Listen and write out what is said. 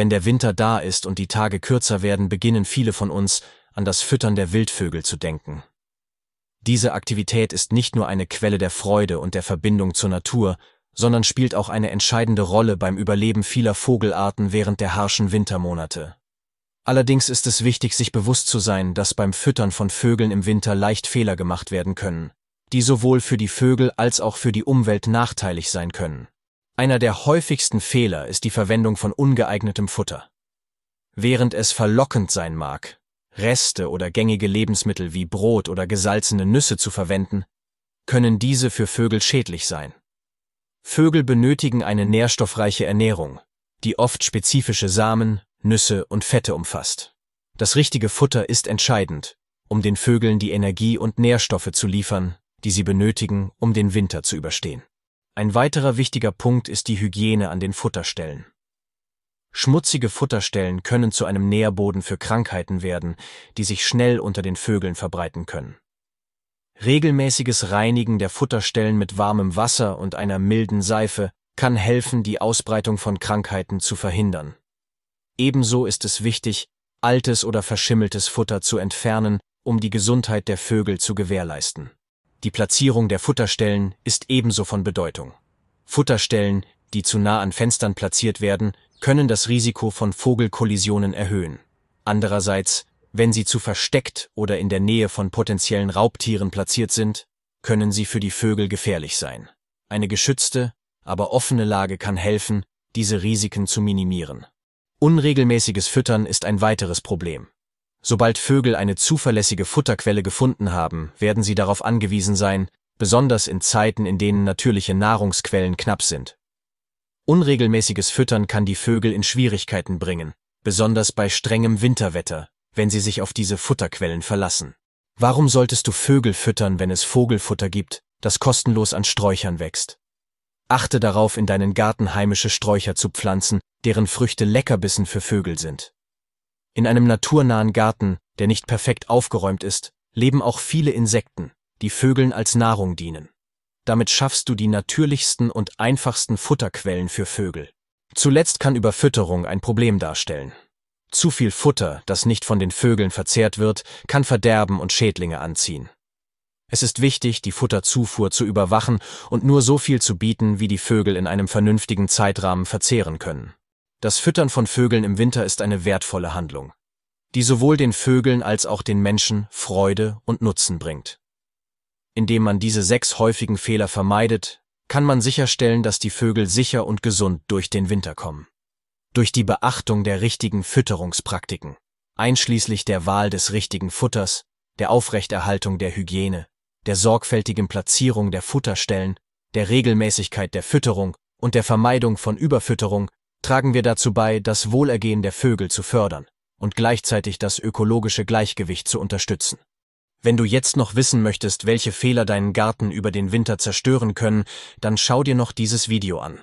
Wenn der Winter da ist und die Tage kürzer werden, beginnen viele von uns, an das Füttern der Wildvögel zu denken. Diese Aktivität ist nicht nur eine Quelle der Freude und der Verbindung zur Natur, sondern spielt auch eine entscheidende Rolle beim Überleben vieler Vogelarten während der harschen Wintermonate. Allerdings ist es wichtig, sich bewusst zu sein, dass beim Füttern von Vögeln im Winter leicht Fehler gemacht werden können, die sowohl für die Vögel als auch für die Umwelt nachteilig sein können. Einer der häufigsten Fehler ist die Verwendung von ungeeignetem Futter. Während es verlockend sein mag, Reste oder gängige Lebensmittel wie Brot oder gesalzene Nüsse zu verwenden, können diese für Vögel schädlich sein. Vögel benötigen eine nährstoffreiche Ernährung, die oft spezifische Samen, Nüsse und Fette umfasst. Das richtige Futter ist entscheidend, um den Vögeln die Energie und Nährstoffe zu liefern, die sie benötigen, um den Winter zu überstehen. Ein weiterer wichtiger Punkt ist die Hygiene an den Futterstellen. Schmutzige Futterstellen können zu einem Nährboden für Krankheiten werden, die sich schnell unter den Vögeln verbreiten können. Regelmäßiges Reinigen der Futterstellen mit warmem Wasser und einer milden Seife kann helfen, die Ausbreitung von Krankheiten zu verhindern. Ebenso ist es wichtig, altes oder verschimmeltes Futter zu entfernen, um die Gesundheit der Vögel zu gewährleisten. Die Platzierung der Futterstellen ist ebenso von Bedeutung. Futterstellen, die zu nah an Fenstern platziert werden, können das Risiko von Vogelkollisionen erhöhen. Andererseits, wenn sie zu versteckt oder in der Nähe von potenziellen Raubtieren platziert sind, können sie für die Vögel gefährlich sein. Eine geschützte, aber offene Lage kann helfen, diese Risiken zu minimieren. Unregelmäßiges Füttern ist ein weiteres Problem. Sobald Vögel eine zuverlässige Futterquelle gefunden haben, werden sie darauf angewiesen sein, besonders in Zeiten, in denen natürliche Nahrungsquellen knapp sind. Unregelmäßiges Füttern kann die Vögel in Schwierigkeiten bringen, besonders bei strengem Winterwetter, wenn sie sich auf diese Futterquellen verlassen. Warum solltest du Vögel füttern, wenn es Vogelfutter gibt, das kostenlos an Sträuchern wächst? Achte darauf, in deinen Garten heimische Sträucher zu pflanzen, deren Früchte Leckerbissen für Vögel sind. In einem naturnahen Garten, der nicht perfekt aufgeräumt ist, leben auch viele Insekten, die Vögeln als Nahrung dienen. Damit schaffst du die natürlichsten und einfachsten Futterquellen für Vögel. Zuletzt kann Überfütterung ein Problem darstellen. Zu viel Futter, das nicht von den Vögeln verzehrt wird, kann Verderben und Schädlinge anziehen. Es ist wichtig, die Futterzufuhr zu überwachen und nur so viel zu bieten, wie die Vögel in einem vernünftigen Zeitrahmen verzehren können. Das Füttern von Vögeln im Winter ist eine wertvolle Handlung, die sowohl den Vögeln als auch den Menschen Freude und Nutzen bringt. Indem man diese sechs häufigen Fehler vermeidet, kann man sicherstellen, dass die Vögel sicher und gesund durch den Winter kommen. Durch die Beachtung der richtigen Fütterungspraktiken, einschließlich der Wahl des richtigen Futters, der Aufrechterhaltung der Hygiene, der sorgfältigen Platzierung der Futterstellen, der Regelmäßigkeit der Fütterung und der Vermeidung von Überfütterung tragen wir dazu bei, das Wohlergehen der Vögel zu fördern und gleichzeitig das ökologische Gleichgewicht zu unterstützen. Wenn du jetzt noch wissen möchtest, welche Fehler deinen Garten über den Winter zerstören können, dann schau dir noch dieses Video an.